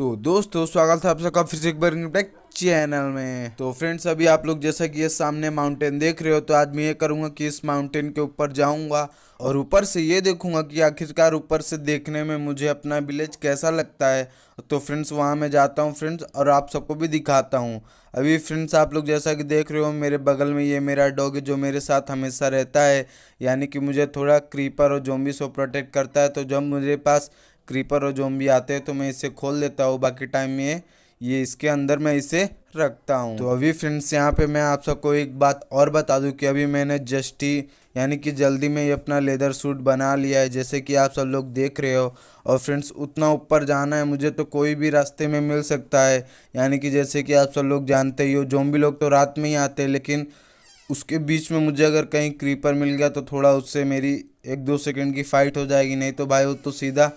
तो दोस्तों स्वागत है आप सबका फिर से एक बार बैक चैनल में तो फ्रेंड्स अभी आप लोग जैसा कि ये सामने माउंटेन देख रहे हो तो आज मैं ये करूँगा कि इस माउंटेन के ऊपर जाऊँगा और ऊपर से ये देखूंगा कि आखिरकार ऊपर से देखने में मुझे अपना विलेज कैसा लगता है तो फ्रेंड्स वहाँ मैं जाता हूँ फ्रेंड्स और आप सबको भी दिखाता हूँ अभी फ्रेंड्स आप लोग जैसा कि देख रहे हो मेरे बगल में ये मेरा डॉग है जो मेरे साथ हमेशा रहता है यानी कि मुझे थोड़ा क्रीपर और जोम्बी से प्रोटेक्ट करता है तो जब मेरे पास क्रीपर और जोम्बी आते हैं तो मैं इसे खोल देता हूँ बाकी टाइम में ये इसके अंदर मैं इसे रखता हूँ तो अभी फ्रेंड्स यहाँ पे मैं आप सबको एक बात और बता दूँ कि अभी मैंने जस्ट ही यानी कि जल्दी में ये अपना लेदर सूट बना लिया है जैसे कि आप सब लोग देख रहे हो और फ्रेंड्स उतना ऊपर जाना है मुझे तो कोई भी रास्ते में मिल सकता है यानी कि जैसे कि आप सब लोग जानते ही हो जो भी लोग तो रात में ही आते हैं लेकिन उसके बीच में मुझे अगर कहीं क्रीपर मिल गया तो थोड़ा उससे मेरी एक दो सेकंड की फ़ाइट हो जाएगी नहीं तो भाई वो तो सीधा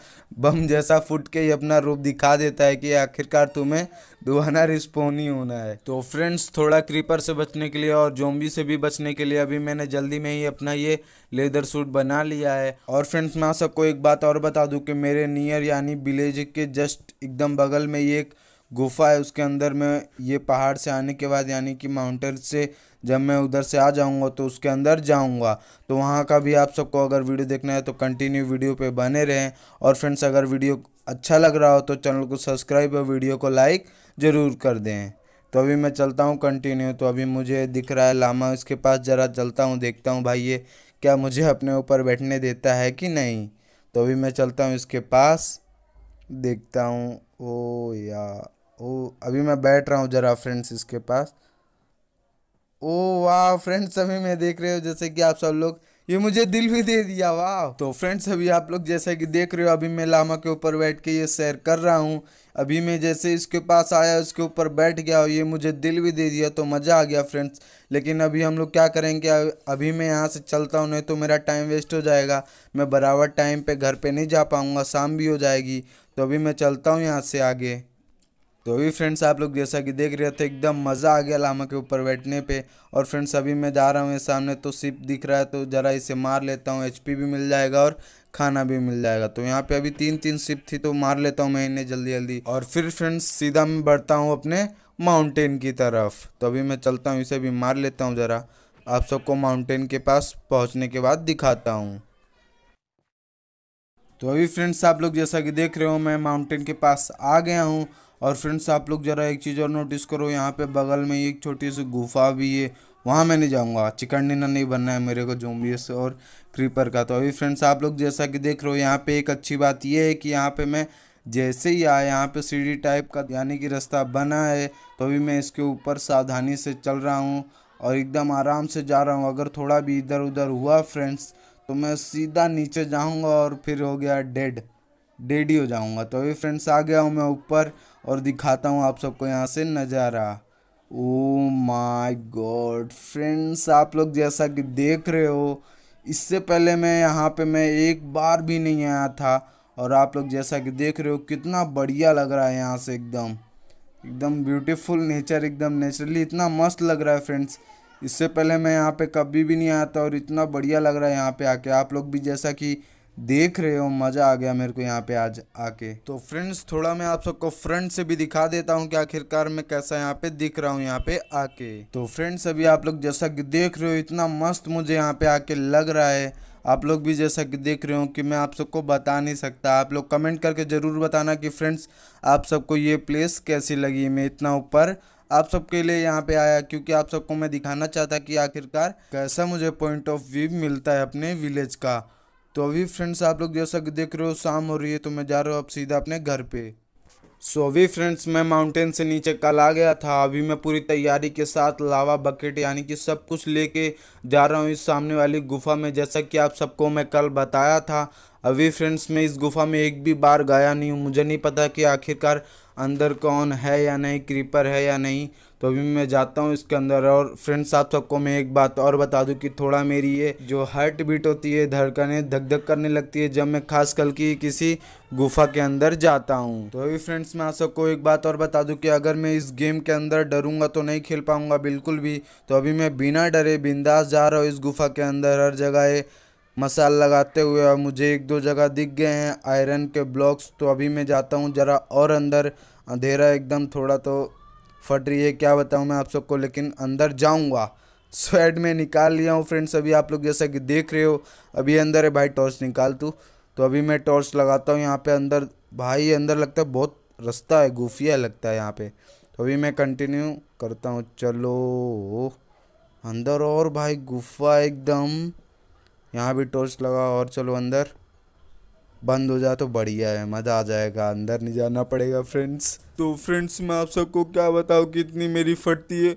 बम जैसा फुट के ही अपना रूप दिखा देता है कि आखिरकार तुम्हें दोबारा रिस्पोन ही होना है तो फ्रेंड्स थोड़ा क्रीपर से बचने के लिए और जोम्बी से भी बचने के लिए अभी मैंने जल्दी में ही अपना ये लेदर सूट बना लिया है और फ्रेंड्स मैं सबको एक बात और बता दूँ कि मेरे नियर यानी विलेज के जस्ट एकदम बगल में ये एक गुफा है उसके अंदर में ये पहाड़ से आने के बाद यानी कि माउंटेन से जब मैं उधर से आ जाऊँगा तो उसके अंदर जाऊँगा तो वहाँ का भी आप सबको अगर वीडियो देखना है तो कंटिन्यू वीडियो पे बने रहें और फ्रेंड्स अगर वीडियो अच्छा लग रहा हो तो चैनल को सब्सक्राइब और वीडियो को लाइक ज़रूर कर दें तो अभी मैं चलता हूँ कंटिन्यू तो अभी मुझे दिख रहा है लामा इसके पास ज़रा चलता हूँ देखता हूँ भाई ये क्या मुझे अपने ऊपर बैठने देता है कि नहीं तो अभी मैं चलता हूँ इसके पास देखता हूँ ओ या ओ अभी मैं बैठ रहा हूँ ज़रा फ्रेंड्स इसके पास ओ वाह फ्रेंड्स सभी मैं देख रहे हो जैसे कि आप सब लोग ये मुझे दिल भी दे दिया वाह तो फ्रेंड्स अभी आप लोग जैसे कि देख रहे हो अभी मैं लामा के ऊपर बैठ के ये शेयर कर रहा हूँ अभी मैं जैसे इसके पास आया उसके ऊपर बैठ गया और ये मुझे दिल भी दे दिया तो मज़ा आ गया फ्रेंड्स लेकिन अभी हम लोग क्या करेंगे अभी मैं यहाँ से चलता हूँ नहीं तो मेरा टाइम वेस्ट हो जाएगा मैं बराबर टाइम पर घर पर नहीं जा पाऊँगा शाम भी हो जाएगी तो अभी मैं चलता हूँ यहाँ से आगे तो अभी फ्रेंड्स आप लोग जैसा कि देख रहे थे एकदम मज़ा आ गया लामा के ऊपर बैठने पे और फ्रेंड्स अभी मैं जा रहा हूँ सामने तो सिप दिख रहा है तो ज़रा इसे मार लेता हूँ एच भी मिल जाएगा और खाना भी मिल जाएगा तो यहाँ पे अभी तीन तीन सिप थी तो मार लेता हूँ मैं इन्हें जल्दी जल्दी और फिर फ्रेंड्स सीधा मैं बढ़ता हूँ अपने माउंटेन की तरफ तो अभी मैं चलता हूँ इसे भी मार लेता हूँ ज़रा आप सबको माउंटेन के पास पहुँचने के बाद दिखाता हूँ तो अभी फ्रेंड्स आप लोग जैसा कि देख रहे हो मैं माउंटेन के पास आ गया हूँ और फ्रेंड्स आप लोग ज़रा एक चीज़ और नोटिस करो यहाँ पे बगल में एक छोटी सी गुफा भी है वहाँ मैं नहीं जाऊँगा चिकन डिनर नहीं बनना है मेरे को जोम्बियस और क्रीपर का तो अभी फ्रेंड्स आप लोग जैसा कि देख रहे हो यहाँ पे एक अच्छी बात ये है कि यहाँ पे मैं जैसे ही आया यहाँ पे सीढ़ी टाइप का यानी कि रास्ता बना है तो अभी मैं इसके ऊपर सावधानी से चल रहा हूँ और एकदम आराम से जा रहा हूँ अगर थोड़ा भी इधर उधर हुआ फ्रेंड्स तो मैं सीधा नीचे जाऊँगा और फिर हो गया डेड डेडी हो जाऊँगा तो अभी फ्रेंड्स आ गया हूँ मैं ऊपर और दिखाता हूँ आप सबको यहाँ से नज़ारा ओ माय गॉड फ्रेंड्स आप लोग जैसा कि देख रहे हो इससे पहले मैं यहाँ पे मैं एक बार भी नहीं आया था और आप लोग जैसा कि देख रहे हो कितना बढ़िया लग रहा है यहाँ से एकदम एकदम ब्यूटीफुल नेचर एकदम नेचुरली इतना मस्त लग रहा है फ्रेंड्स इससे पहले मैं यहाँ पे कभी भी नहीं आया था और इतना बढ़िया लग रहा है यहाँ पे आके आप लोग भी जैसा कि देख रहे हो मज़ा आ गया मेरे को यहाँ पे आज आके तो फ्रेंड्स थोड़ा मैं आप सबको फ्रंट से भी दिखा देता हूँ कि आखिरकार मैं कैसा यहाँ पे दिख रहा हूँ यहाँ पे आके तो फ्रेंड्स अभी आप लोग जैसा कि देख रहे हो इतना मस्त मुझे यहाँ पे आके लग रहा है आप लोग भी जैसा कि देख रहे हो कि मैं आप सबको बता नहीं सकता आप लोग कमेंट करके ज़रूर बताना कि फ्रेंड्स आप सबको ये प्लेस कैसी लगी मैं इतना ऊपर आप सबके लिए यहाँ पे आया क्योंकि आप सबको मैं दिखाना चाहता कि आखिरकार कैसा मुझे पॉइंट ऑफ व्यू मिलता है अपने विलेज का तो अभी फ्रेंड्स आप लोग जैसा कि देख रहे हो शाम हो रही है तो मैं जा रहा हूँ अब सीधा अपने घर पे सो अभी फ्रेंड्स मैं माउंटेन से नीचे कल आ गया था अभी मैं पूरी तैयारी के साथ लावा बकेट यानी कि सब कुछ लेके जा रहा हूँ इस सामने वाली गुफा में जैसा कि आप सबको मैं कल बताया था अभी फ्रेंड्स मैं इस गुफा में एक भी बार गया नहीं हूँ मुझे नहीं पता कि आखिरकार अंदर कौन है या नहीं क्रीपर है या नहीं तो अभी मैं जाता हूँ इसके अंदर और फ्रेंड्स आप सबको मैं एक बात और बता दूँ कि थोड़ा मेरी ये जो हार्ट बीट होती है धड़कने धक धक करने लगती है जब मैं खास कल की किसी गुफा के अंदर जाता हूँ तो अभी फ्रेंड्स मैं आप सबको एक बात और बता दूँ कि अगर मैं इस गेम के अंदर डरूंगा तो नहीं खेल पाऊँगा बिल्कुल भी तो अभी मैं बिना डरे बिंदास जा रहा हूँ इस गुफा के अंदर हर जगह मसाल लगाते हुए और मुझे एक दो जगह दिख गए हैं आयरन के ब्लॉक्स तो अभी मैं जाता हूँ ज़रा और अंदर अंधेरा एकदम थोड़ा तो फट रही है क्या बताऊँ मैं आप सबको लेकिन अंदर जाऊँगा स्वेड में निकाल लिया हूँ फ्रेंड्स अभी आप लोग जैसा कि देख रहे हो अभी अंदर है भाई टॉर्च निकाल तू तो अभी मैं टॉर्च लगाता हूँ यहाँ पे अंदर भाई अंदर लगता है बहुत रास्ता है गुफिया लगता है यहाँ पे तो अभी मैं कंटिन्यू करता हूँ चलो अंदर और भाई गुफा एकदम यहाँ भी टॉर्च लगा और चलो अंदर बंद हो जाए तो बढ़िया है मज़ा आ जाएगा अंदर नहीं जाना पड़ेगा फ्रेंड्स तो फ्रेंड्स मैं आप सबको क्या बताऊँ कि इतनी मेरी फटती है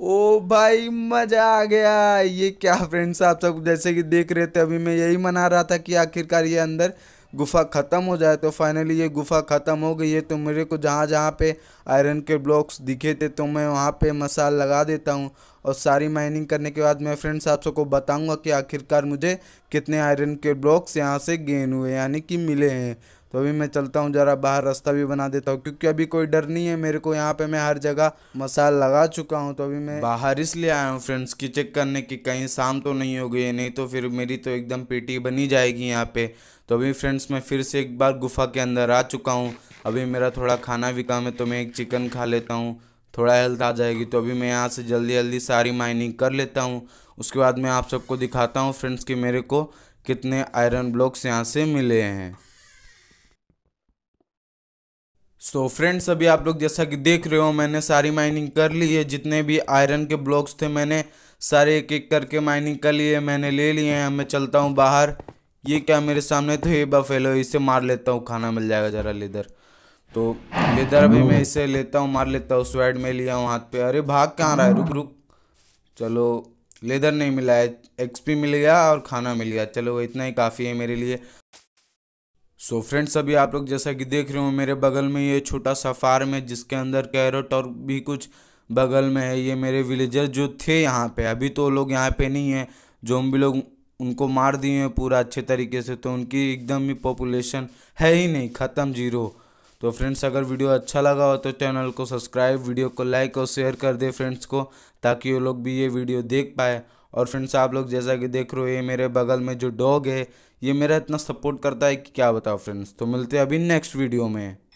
ओ भाई मज़ा आ गया ये क्या फ्रेंड्स आप सब जैसे कि देख रहे थे अभी मैं यही मना रहा था कि आखिरकार ये अंदर गुफा ख़त्म हो जाए तो फाइनली ये गुफा ख़त्म हो गई है तो मेरे को जहाँ जहाँ पे आयरन के ब्लॉक्स दिखे थे तो मैं वहाँ पे मसाल लगा देता हूँ और सारी माइनिंग करने के बाद मैं फ्रेंड्स आप सबको बताऊंगा कि आखिरकार मुझे कितने आयरन के ब्लॉक्स यहाँ से गेन हुए यानी कि मिले हैं तो अभी मैं चलता हूँ ज़रा बाहर रास्ता भी बना देता हूँ क्योंकि अभी कोई डर नहीं है मेरे को यहाँ पे मैं हर जगह मसाल लगा चुका हूँ तो अभी मैं बाहर इसलिए आया हूँ फ्रेंड्स की चेक करने की कहीं शाम तो नहीं हो गई है नहीं तो फिर मेरी तो एकदम पेटी बनी जाएगी यहाँ पे तो अभी फ्रेंड्स मैं फिर से एक बार गुफा के अंदर आ चुका हूँ अभी मेरा थोड़ा खाना भी काम है तो मैं एक चिकन खा लेता हूँ थोड़ा हेल्थ आ जाएगी तो अभी मैं यहाँ से जल्दी जल्दी सारी माइनिंग कर लेता हूँ उसके बाद मैं आप सबको दिखाता हूँ फ्रेंड्स कि मेरे को कितने आयरन ब्लॉक्स यहाँ से मिले हैं सो so फ्रेंड्स अभी आप लोग जैसा कि देख रहे हो मैंने सारी माइनिंग कर ली है जितने भी आयरन के ब्लॉक्स थे मैंने सारे एक एक करके माइनिंग कर लिए मैंने ले लिए हैं मैं चलता हूँ बाहर ये क्या मेरे सामने तो ये बफेलो इसे मार लेता हूँ खाना मिल जाएगा ज़रा लेदर तो लेदर अभी मैं इसे लेता हूँ मार लेता हूँ स्वेड में लिया हूँ हाथ पे अरे भाग कहाँ रहा है रुक रुक चलो लेदर नहीं मिला है एक्सपी मिल गया और खाना मिल गया चलो इतना ही काफ़ी है मेरे लिए सो so फ्रेंड्स अभी आप लोग जैसा कि देख रहे हो मेरे बगल में ये छोटा सा फार्म है जिसके अंदर कैरेट और भी कुछ बगल में है ये मेरे विलेजर जो थे यहाँ पे अभी तो लोग यहाँ पे नहीं है जो हम भी लोग उनको मार दिए हैं पूरा अच्छे तरीके से तो उनकी एकदम ही पॉपुलेशन है ही नहीं ख़त्म जीरो तो फ्रेंड्स अगर वीडियो अच्छा लगा हो तो चैनल को सब्सक्राइब वीडियो को लाइक और शेयर कर दे फ्रेंड्स को ताकि वो लोग भी ये वीडियो देख पाए और फ्रेंड्स आप लोग जैसा कि देख रहे हो ये मेरे बगल में जो डॉग है ये मेरा इतना सपोर्ट करता है कि क्या बताओ फ्रेंड्स तो मिलते हैं अभी नेक्स्ट वीडियो में